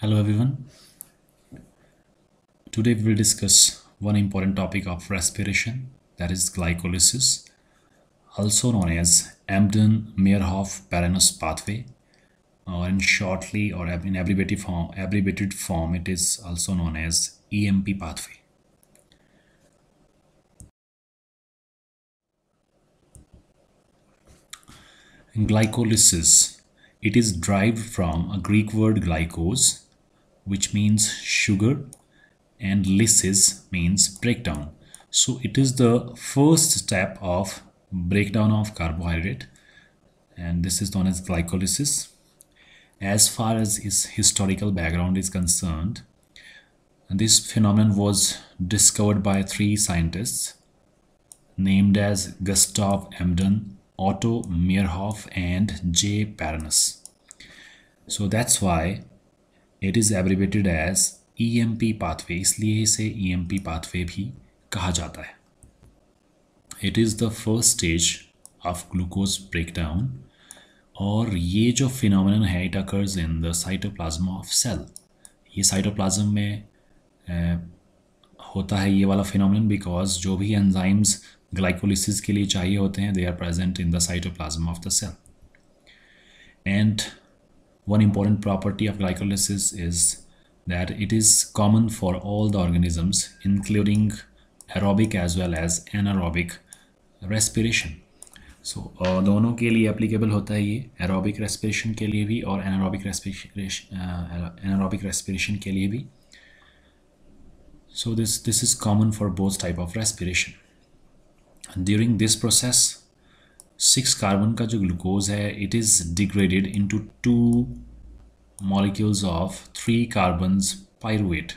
hello everyone today we will discuss one important topic of respiration that is glycolysis also known as emden meerhoff paranus pathway or in shortly or in abbreviated form abbreviated form it is also known as emp pathway in glycolysis it is derived from a greek word glycose which means sugar and lysis means breakdown. So it is the first step of breakdown of carbohydrate and this is known as glycolysis. As far as its historical background is concerned, this phenomenon was discovered by three scientists named as Gustav Emden, Otto Meyerhoff and J. Paranus. So that's why it is abbreviated as E M P pathway इसलिए इसे ई M P pathway भी कहा जाता है it is the first stage of glucose breakdown और ये जो phenomenon है it occurs in the cytoplasm of cell ये साइटोप्लाज्म में ए, होता है ये वाला फिनोमेनन बिकॉज जो भी एंजाइम्स ग्लाइकोलिसिस के लिए चाहिए होते हैं they are present in the cytoplasm of the cell and one important property of glycolysis is that it is common for all the organisms including aerobic as well as anaerobic respiration so uh, dono ke liye applicable hota hai aerobic respiration ke liye anaerobic respiration uh, so this is common for both type of respiration during this process six carbon का जो glucose है it is degraded into two molecules of three carbons pyruvate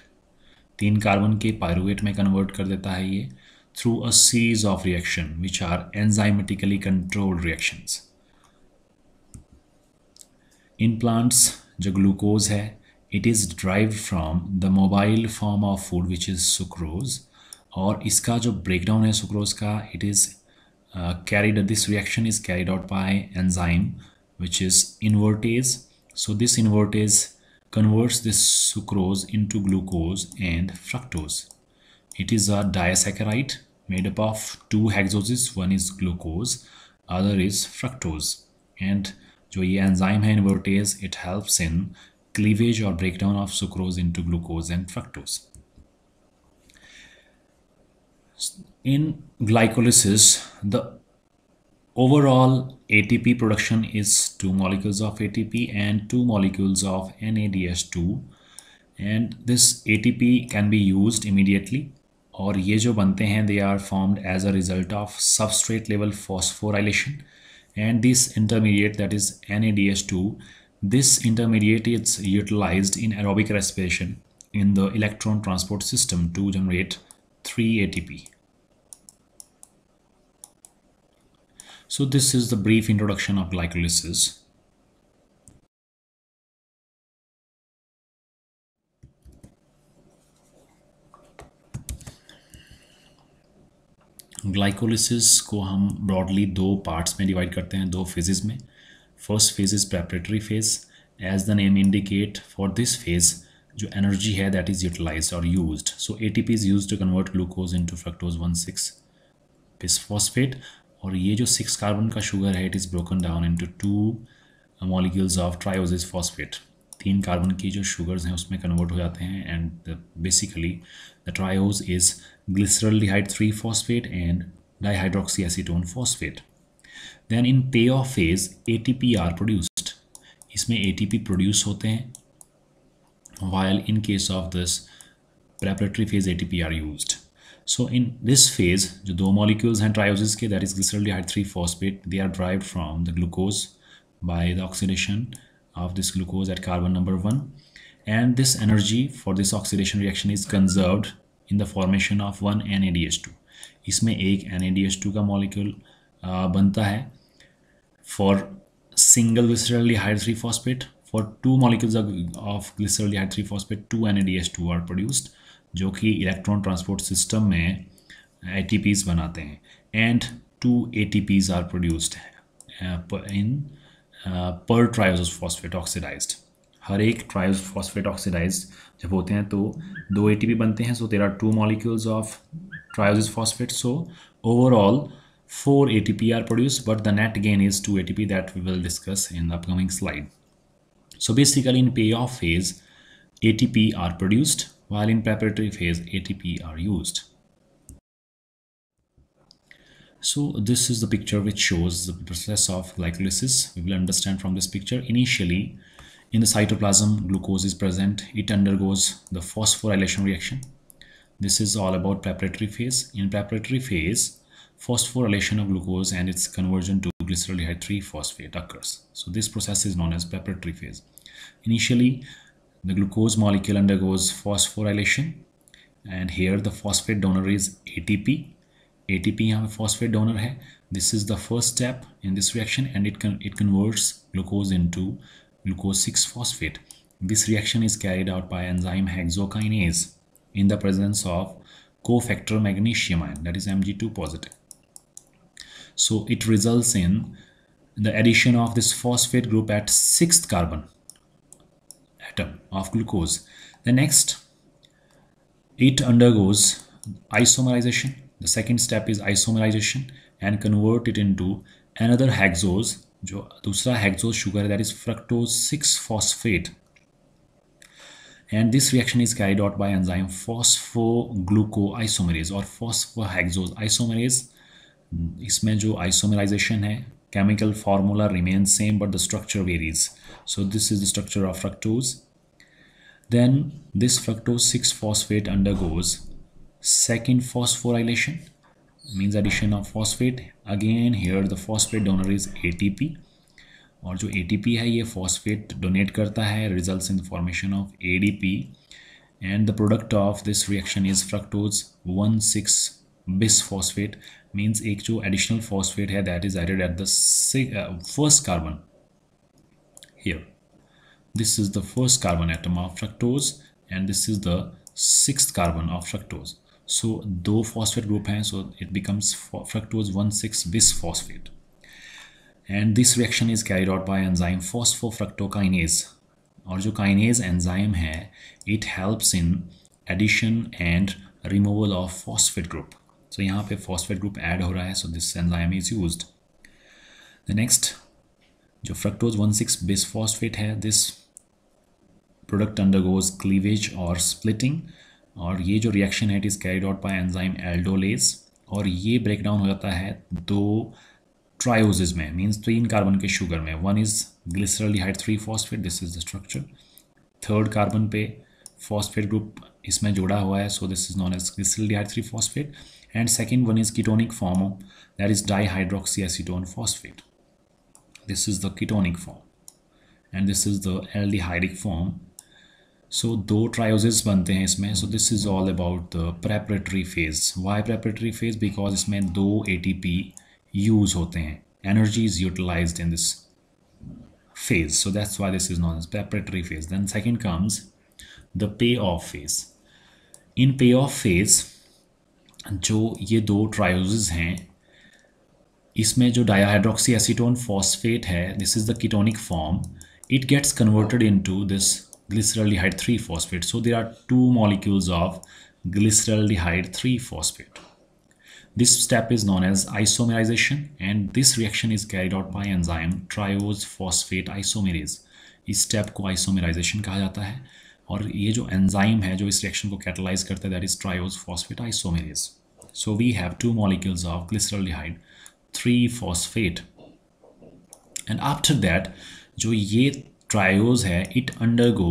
तीन carbon के pyruvate में convert कर देता है ये through a series of reaction which are enzymatically controlled reactions in plants जो ग्लूकोज है it is derived from the mobile form of food which is sucrose और इसका जो ब्रेकडाउन है सुक्रोज का it is Uh, carried this reaction is carried out by enzyme which is invertase so this invertase converts this sucrose into glucose and fructose it is a disaccharide made up of two hexoses one is glucose other is fructose and जो ये enzyme है invertase. It helps in cleavage or breakdown of sucrose into glucose and fructose in glycolysis, the overall ATP production is two molecules of ATP and two molecules of NADH2 and this ATP can be used immediately Or ये are formed as a result of substrate level phosphorylation, and this intermediate, that is this two, this intermediate is utilized in aerobic respiration in the electron transport system to generate 3 ATP. So this is the brief introduction of glycolysis. Glycolysis को हम broadly दो parts में divide करते हैं दो phases में first phase is preparatory phase as the name indicate for this phase जो energy है दैट इज़ यूटिलाइज और use so A T P is use to convert glucose into fructose one six phosphate और ये जो six carbon का sugar है it is broken down into two molecules of triose phosphate तीन carbon की जो sugars हैं उसमें कन्वर्ट हो जाते हैं and basically the triose is glyceraldehyde three phosphate and dihydroxy acetone phosphate then in पे of phase A T P are produced इसमें ए टी पी प्रोड्यूस होते हैं while in case of this preparatory phase A T P are used so in this phase जो दो molecules हैं trioses के that is glyceraldehyde three phosphate they are derived from the glucose by the oxidation of this glucose at carbon number one and this energy for this oxidation reaction is conserved in the formation of one N A D H two इसमें एक N A D H two का molecule बनता है for single glyceraldehyde three phosphate for two molecules of glyceraldehyde three phosphate two N A D H two are produced जो कि electron transport system में ए बनाते हैं and two A are produced in per triose phosphate oxidised हर एक triose phosphate oxidise जब होते हैं तो दो ए बनते हैं so there are two molecules of triose phosphate so overall four A T P are but the net produced, is two A T P that we will discuss in upcoming slide so basically in पे of phase A T P are produced while in preparatory phase ATP are used. So this is the picture which shows the process of glycolysis. We will understand from this picture. Initially, in the cytoplasm, glucose is present. It undergoes the phosphorylation reaction. This is all about preparatory phase. In preparatory phase, phosphorylation of glucose and its conversion to glyceraldehyde 3-phosphate occurs. So this process is known as preparatory phase. Initially, the glucose molecule undergoes phosphorylation and here the phosphate donor is ATP. ATP यहाँ phosphate donor This is the first step in this reaction and it it converts glucose into glucose 6 phosphate. This reaction is carried out by enzyme hexokinase in the presence of cofactor magnesium ion that is Mg2 positive. So it results in the addition of this phosphate group at 6th carbon of glucose. The next, it undergoes isomerization. The second step is isomerization and convert it into another hexose, जो दूसरा hexose sugar that is fructose 6 phosphate. And this reaction is carried out by enzyme phosphoglucoisomerase or phosphohexose isomerase. इसमें mm, जो isomerization है chemical formula remains same but the structure varies. So this is the structure of fructose then this fructose 6 phosphate undergoes second phosphorylation means addition of phosphate again here the phosphate donor is ATP और जो ATP है ये phosphate donate करता है results in formation of ADP and the product of this reaction is fructose 16 bisphosphate means एक जो additional phosphate है that is added at the uh, first carbon here this is the first carbon atom of fructose and this is the sixth carbon of fructose. So though phosphate group हैं so it becomes fructose 1,6 bis phosphate. And this reaction is carried out by enzyme phosphofructokinase. or जो kinase enzyme है it helps in addition and removal of phosphate group. So यहाँ पे phosphate group add हो so this enzyme is used. The next जो fructose 1,6 bis phosphate this product undergoes cleavage और splitting और ये जो रिएक्शन है it is carried out by enzyme aldolase और ये ब्रेक डाउन हो जाता है दो ट्रायोजिज में मीन्स तीन कार्बन के शुगर में one is glyceraldehyde three phosphate this is the structure third carbon पे फॉस्फेट ग्रुप इसमें जोड़ा हुआ है so this is known as glyceraldehyde three phosphate and second one is ketonic form that is hydroxy acetone phosphate this is the ketonic form and this is the aldehydic form so दो trioses बनते हैं इसमें so this is all about the preparatory phase why preparatory phase because इसमें दो P use होते हैं energy is utilize in this that's why this is known is preparatory phase preparatory second comes the pay of phase in पे of phase जो ये दो ट्रायोजेज हैं इसमें जो डायाहाइड्रोक्सी एसिटोन फॉस्फेट है this is the ketonic form it gets converted into this glyceraldehyde 3 phosphate so there are two molecules of glyceraldehyde 3 phosphate this step is known as isomerization and this reaction is carried out by enzyme triose phosphate isomerase is step ko isomerization kaha jata enzyme hai jo is reaction ko catalyze karta that is triose phosphate isomerase so we have two molecules of glyceraldehyde 3 phosphate and after that जो triose है it undergo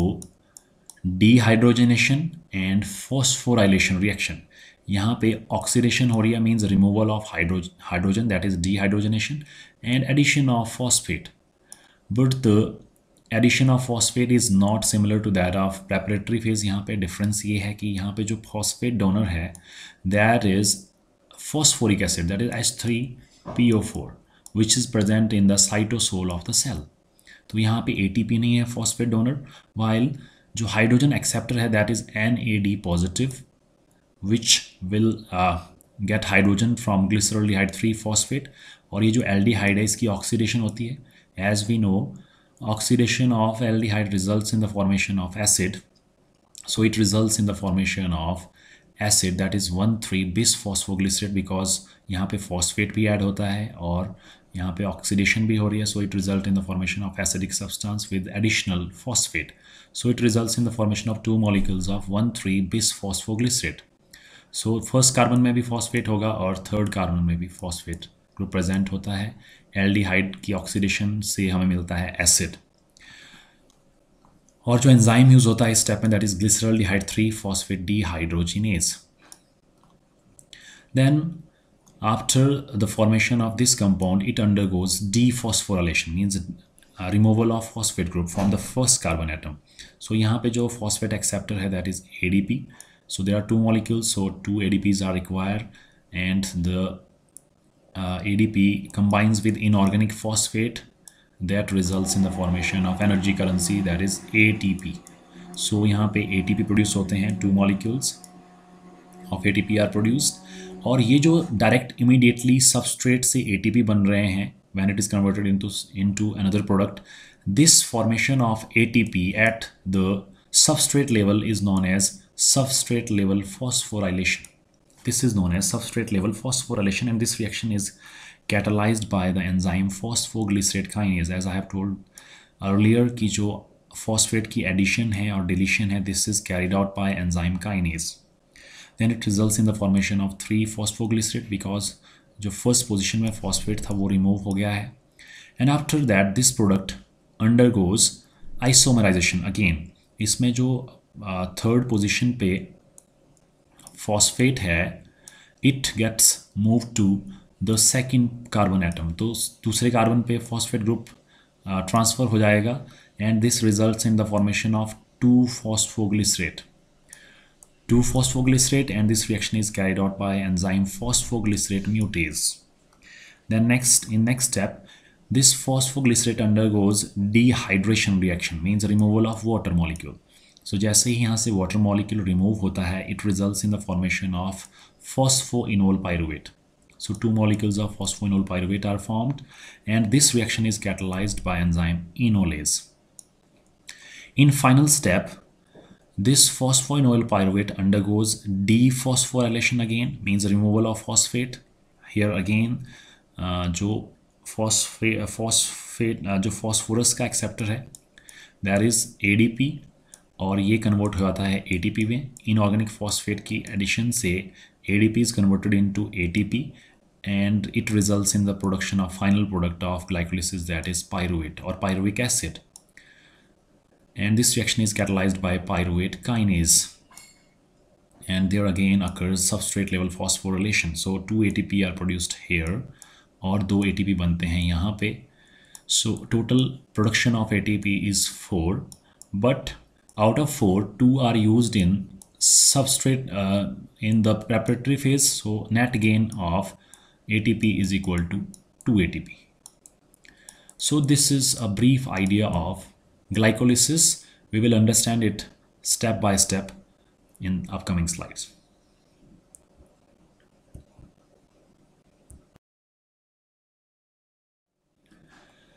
dehydrogenation and phosphorylation reaction यहाँ पे oxidation हो रही है means removal of hydro hydrogen that is dehydrogenation and addition of phosphate but the addition of phosphate is not similar to that of preparatory phase यहाँ पे difference ये है कि यहाँ पे जो फॉस्फेट डोनर है that is phosphoric acid that is H three P O four which is present in the cytosol of the cell तो यहाँ पे एटीपी नहीं है फॉस्फेट डोनर वाइल जो हाइड्रोजन एक्सेप्टर है that is N A D positive which will get hydrogen from glyceraldehyde three phosphate और ये जो एल डी हाइड है इसकी ऑक्सीडेशन होती है as we know oxidation of aldehyde result in the formation of acid so it result in the formation of acid that is one three bis phosphoglycerate because यहाँ पे phosphate भी add होता है और यहाँ पे oxidation भी हो रही है so it result in the formation of acidic substance with additional phosphate so it result in the formation of two molecules of one three bis phosphoglycerate so first carbon में भी फॉस्फेट होगा और third carbon में भी phosphate group present होता है aldehyde की oxidation से हमें मिलता है एसिड और जो एंजाइम यूज होता है स्टेप में that is glyceraldehyde three phosphate D dehydrogenase then After the formation of this compound, it undergoes dephosphorylation, means uh, removal of phosphate group from the first carbon atom. So here the phosphate acceptor है that is ADP. So there are two molecules, so two ADPs are required and the uh, ADP combines with inorganic phosphate that results in the formation of energy currency that is ATP. So here ATP produced होते two molecules of ATP are produced और ये जो direct immediately substrate से ए बन रहे हैं when it is converted into into another product this formation of A T P at the substrate level is known as substrate level phosphorylation this is known as substrate level phosphorylation and this reaction is catalyse by the enzyme phosphoglycerate kinase as as I have earlier की जो phosphate की addition है और deletion है this is carried out by enzyme का in then it result in the formation of three phosphoglycerate because जो first position में phosphate था वो रिमूव हो गया है and after that this product undergoes isomerisation again इसमें जो थर्ड uh, पोजिशन पे फॉस्फेट है it gets move to the second carbon atom तो दूसरे कार्बन पे फॉस्फेट ग्रुप ट्रांसफ़र हो जाएगा and this result in the formation of two phosphoglycerate to phosphoglycerate and this reaction is carried out by enzyme phosphoglycerate mutase. Then next, in next step, this phosphoglycerate undergoes dehydration reaction means removal of water molecule. So जैसे ही यहाँ water molecule remove it results in the formation of phosphoenol pyruvate. So two molecules of phosphoenol pyruvate are formed and this reaction is catalyzed by enzyme enolase. In final step, this phosphonyl pyruvate undergoes dephosphorylation again, means removal of phosphate. Here again, uh, जो phosphate phosphate uh, uh, जो phosphorus का acceptor है there is ADP और ये convert हो जाता है ATP में इनऑर्गेनिक फॉस्फेट की एडिशन से ADP is converted into ATP and it results in the production of final product of glycolysis that is pyruvate or pyruvic acid and this reaction is catalyzed by pyruvate kinase and there again occurs substrate level phosphorylation so 2 ATP are produced here or two ATP बनते हैं यहाँ पे so total production of ATP is 4 but out of 4 2 are used in substrate uh, in the preparatory phase so net gain of ATP is equal to 2 ATP so this is a brief idea of glycolysis, we will understand it step by step in upcoming slides.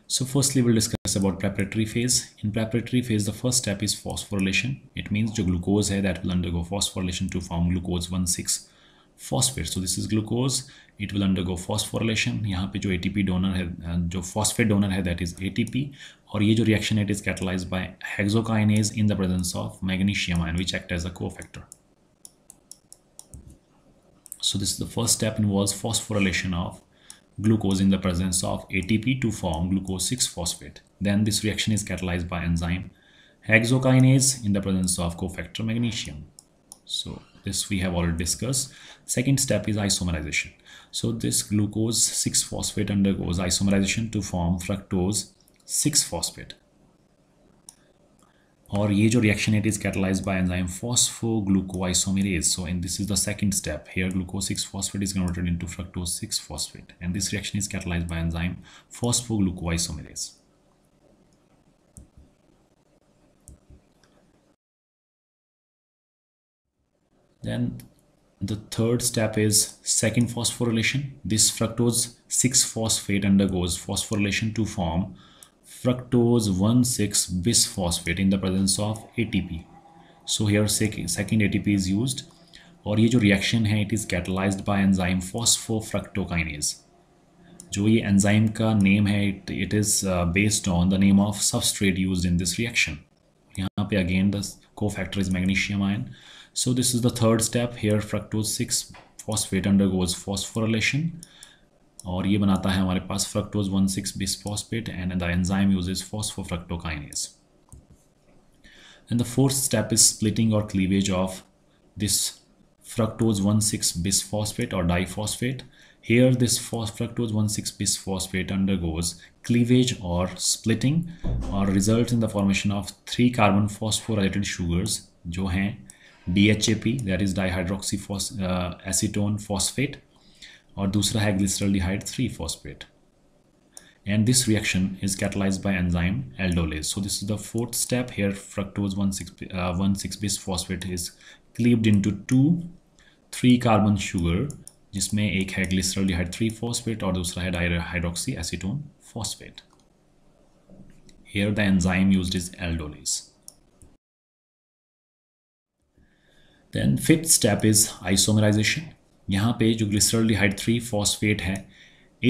So firstly, we'll discuss about preparatory phase. In preparatory phase, the first step is phosphorylation. It means the glucose here that will undergo phosphorylation to form glucose 1,6 phosphate so this is glucose it will undergo phosphorylation यहाँ पे जो ATP donor है जो phosphate donor है that is ATP और ये जो reaction it is catalyse by hexokinase in the presence of magnesium ion which act as a cofactor so this is the first step involves phosphorylation of glucose in the presence of ATP to form glucose 6-phosphate. Then this reaction is catalyzed by enzyme hexokinase in the presence of cofactor magnesium. So this we have already discussed. Second step is isomerization. So this glucose 6-phosphate undergoes isomerization to form fructose 6-phosphate. Or, ये जो reaction it is catalyzed by enzyme phosphoglucoisomerase. So in this is the second step. Here glucose 6-phosphate is converted into fructose 6-phosphate and this reaction is catalyzed by enzyme phosphoglucoisomerase. Then the third step is second phosphorylation. This fructose 6-phosphate undergoes phosphorylation to form fructose one, 6 bisphosphate in the presence of ATP. So here second ATP is used और ये जो reaction है it is catalysed by enzyme phosphofructokinase जो ये enzyme का name है it it is based on the name of substrate use in this reaction यहाँ पे again the cofactor is magnesium ion so this is the third step here fructose 6 phosphate undergoes phosphorylation और ये बनाता है हमारे पास fructose one six bis phosphate and the enzyme uses phosphofructokinase and the fourth step is splitting or cleavage of this fructose one six bis phosphate or diphosphate here this fructose one six bis phosphate undergoes cleavage or splitting or results in the formation of three carbon phosphorylated sugars जो हैं DHAP that is dihydroxy uh, acetone phosphate और दूसरा है aldehyde three phosphate and this reaction is catalyse by enzyme aldolase so this is the fourth step here fructose one six one six bis phosphate is clipped into two three carbon sugar जिसमें एक है aldehyde three phosphate और दूसरा है dihydroxy acetone phosphate here the enzyme use is aldolase then fifth step is isomerisation यहाँ पे जो glyceraldehyde three phosphate है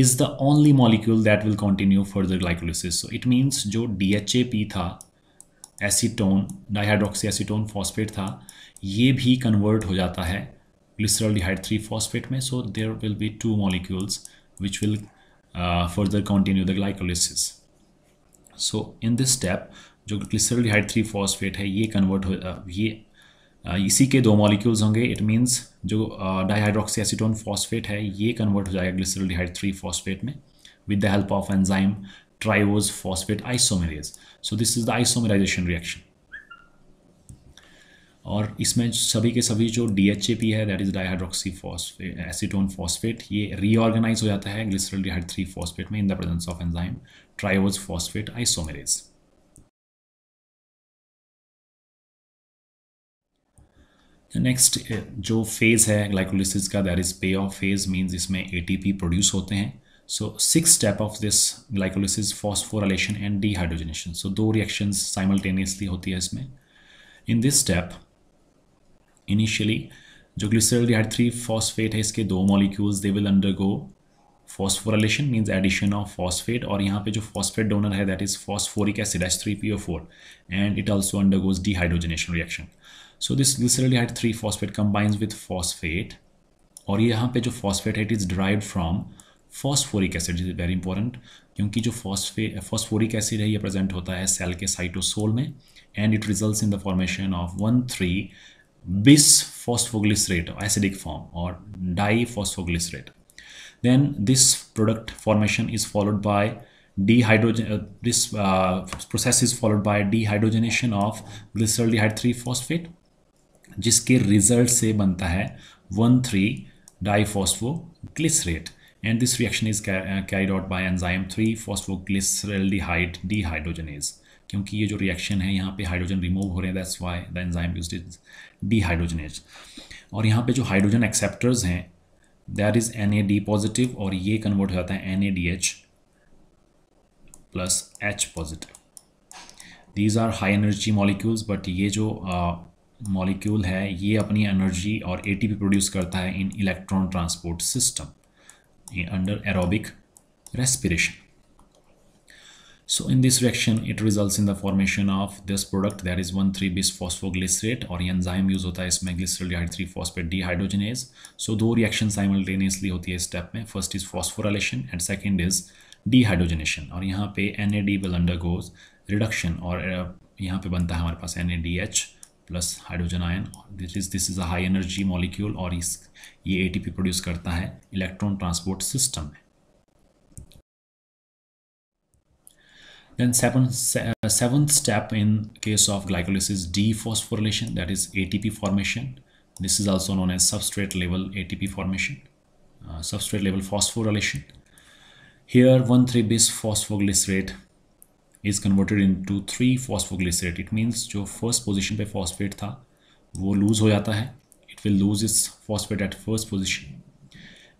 is the only molecule that will continue further glycolysis so it means जो D H A P था acetone dihydroxy acetone phosphate था ये भी convert हो जाता है ग्लिसरल्डिहाइड थ्री फॉस्फेट में so there will be two molecules which will further further the the so in this step step जो ग्लिसरल्डिहाइड थ्री फॉस्फेट है ये कन्वर्ट हो uh, ये इसी के दो मॉलिक्यूल्स होंगे इट मीन्स जो डाइहाइड्रोक्सी एसिटोन फॉस्फेट है ये कन्वर्ट हो जाएगा ग्लिसरल डिहाइड थ्री फॉस्फेट में with the help of enzyme triose phosphate isomerase so this is the isomerisation reaction और इसमें सभी के सभी जो डी एच ए पी है that is dihydroxy phosphate acetone phosphate ये रीऑर्गेनाइज हो जाता है ग्लिसरल डिहाइड थ्री फॉस्फेट में in the presence of enzyme triose phosphate isomerase next uh, जो फेज़ है ग्लाइकोलिसिस का that is pay of phase means इसमें पी प्रोड्यूस होते हैं so six step of this glycolysis phosphorylation and dehydrogenation so दो reaction simultaneously होती है इसमें इन दिस स्टेप इनिशियली जो ग्लिसरल डिहाइड थ्री फॉस्फेट है इसके दो molecules they will undergo phosphorylation means addition of phosphate और यहाँ पे जो फॉस्फेट डोनर है that is phosphoric acid H three P O four and it also undergoes dehydrogenation reaction So this glyceraldehyde 3 phosphate combines with phosphate और यहाँ पे जो phosphate है it is derived from phosphoric acid which is very important क्योंकि जो phosphate phosphoric acid है ये present होता है cell cytosol में and it results in the formation of 1,3 bisphosphoglycerate acidic form or diphosphoglycerate then this product formation is followed by dehydrogen uh, this uh, process is followed by dehydrogenation of glyceraldehyde 3 phosphate जिसके result से बनता है one three diphosphoglycerate and this reaction is uh, carried out by enzyme 3 dehydrogenase क्योंकि ये जो reaction है यहाँ पे हाइड्रोजन रिमूव हो रहे हैं that's why the enzyme use is dehydrogenase और यहाँ पे जो हाइड्रोजन एक्सेप्टर्स हैं that is N A D positive और ये कन्वर्ट हो जाता है N A D H plus H positive these are high energy molecules but ये जो uh, मॉलिक्यूल है ये अपनी एनर्जी और एटीपी प्रोड्यूस करता है in electron transport system under aerobic respiration so in this reaction it result in the formation of this product that is one three bis phosphoglycerate और enzyme use होता है इसमें glycerol three phosphate dehydrogenase so दो reaction simultaneously होती है step में first is phosphorylation and second is dehydrogenation और यहाँ पे N A D will undergoes reduction और यहाँ पे बनता है हमारे पास N A D H plus hydrogen ion this is this is a high energy molecule और इस ये एटीपी प्रोड्यूस करता है इलेक्ट्रॉन ट्रांसपोर्ट सिस्टम में then seventh step in case of glycolysis dephosphorylation that is A T P formation this is also known as substrate level a ATP formation substrate level phosphorylation here one three bis phosphoglycerate is converted into three phosphoglycerate it means जो first position पे phosphate था वो lose हो जाता है it will lose is phosphate at first position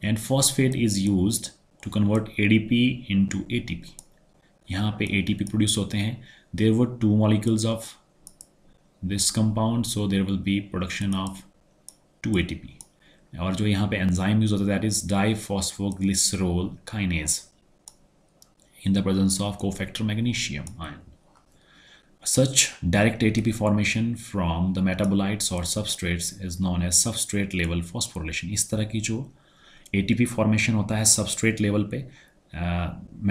and phosphate is use to convert A D P into A T P यहाँ पे A T P produce होते हैं there were two molecules of this compound so there will be production of two A T P और जो यहाँ पे enzyme use होता है that is di phosphoglycerol kinase in the presence of cofactor magnesium ion. Such direct ATP formation from the metabolites or substrates is known as substrate level phosphorylation. इस तरह की जो ATP formation होता है substrate level पे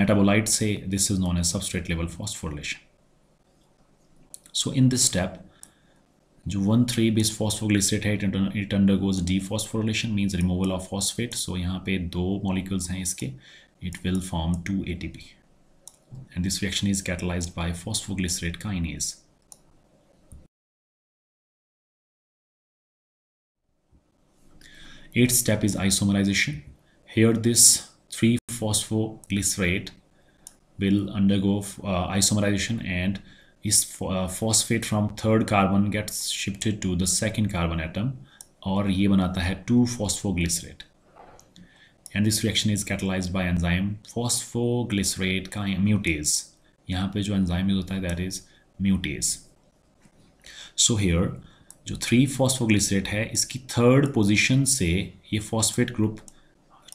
metabolite से this is known as substrate level phosphorylation. So in this step, जो one three bis phosphoglycerate है it undergoes dephosphorylation means removal of phosphate so यहाँ पे दो मॉलिक्यूल्स हैं इसके it will form two A T P and this reaction is catalyzed by phosphoglycerate kinase. Eighth step is isomerization. Here this 3-phosphoglycerate will undergo uh, isomerization and is uh, phosphate from third carbon gets shifted to the second carbon atom Or, ये बनाता है 2 phosphoglycerate. And this reaction is catalyse by enzyme phosphoglycerate का mutase यहाँ पे जो enzyme use होता है that is mutase so here जो थ्री फॉस्फोग्लिसरेट है इसकी थर्ड पोजीशन से ये फॉस्फेट ग्रुप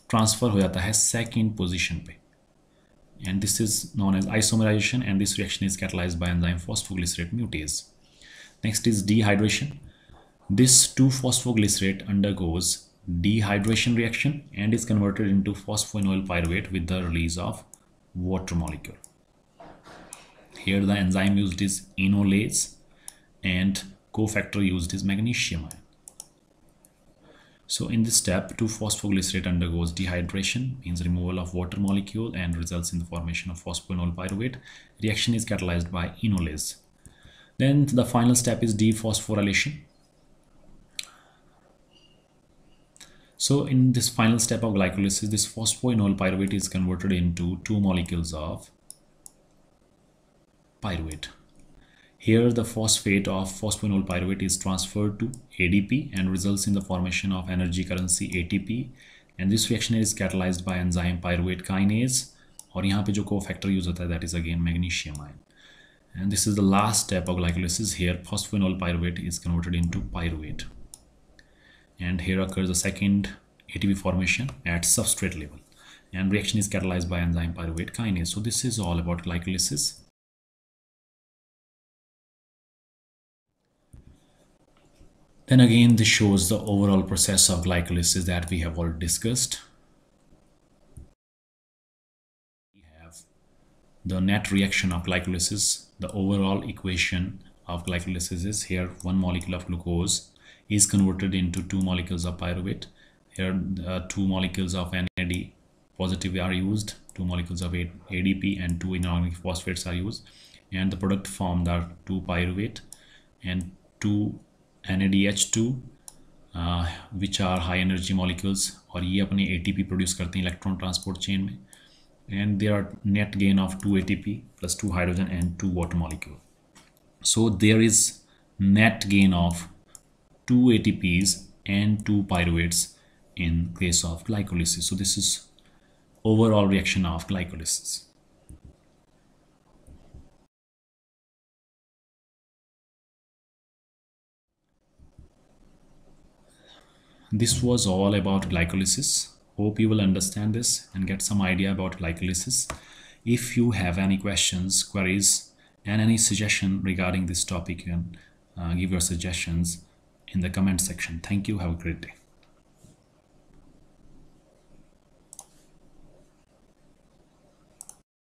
ट्रांसफर हो जाता है सेकंड पोजीशन पे and this is known as isomerisation and this reaction is catalyse by enzyme phosphoglycerate mutase next is dehydration this two phosphoglycerate undergoes dehydration reaction and is converted into phosphonyl pyruvate with the release of water molecule. Here the enzyme used is enolase and cofactor used is magnesium ion. So in this step, 2-phosphoglycerate undergoes dehydration, means removal of water molecule and results in the formation of phosphonyl pyruvate. Reaction is catalyzed by enolase. Then the final step is dephosphorylation, So in this final step of glycolysis, this phosphoenol pyruvate is converted into two molecules of pyruvate. Here the phosphate of phosphoenol pyruvate is transferred to ADP and results in the formation of energy currency ATP and this reaction is catalyzed by enzyme pyruvate kinase or here the cofactor used that is again magnesium ion. And this is the last step of glycolysis here. Phosphoenol pyruvate is converted into pyruvate and here occurs the second ATP formation at substrate level and reaction is catalyzed by enzyme pyruvate kinase. So this is all about glycolysis. Then again, this shows the overall process of glycolysis that we have already discussed. We have the net reaction of glycolysis. The overall equation of glycolysis is here one molecule of glucose is converted into two molecules of pyruvate. Here uh, two molecules of NAD positive are used, two molecules of ADP and two inorganic phosphates are used and the product formed are two pyruvate and two NADH2 uh, which are high energy molecules Or, ये अपने ATP produce करते हैं transport chain chain में and there are net gain of 2 ATP plus 2 hydrogen and 2 water molecule. So there is net gain of two ATPs and two pyruvates in case of glycolysis. So this is overall reaction of glycolysis. This was all about glycolysis. Hope you will understand this and get some idea about glycolysis. If you have any questions, queries, and any suggestion regarding this topic, you can uh, give your suggestions in the comment section. Thank you. Have a great day.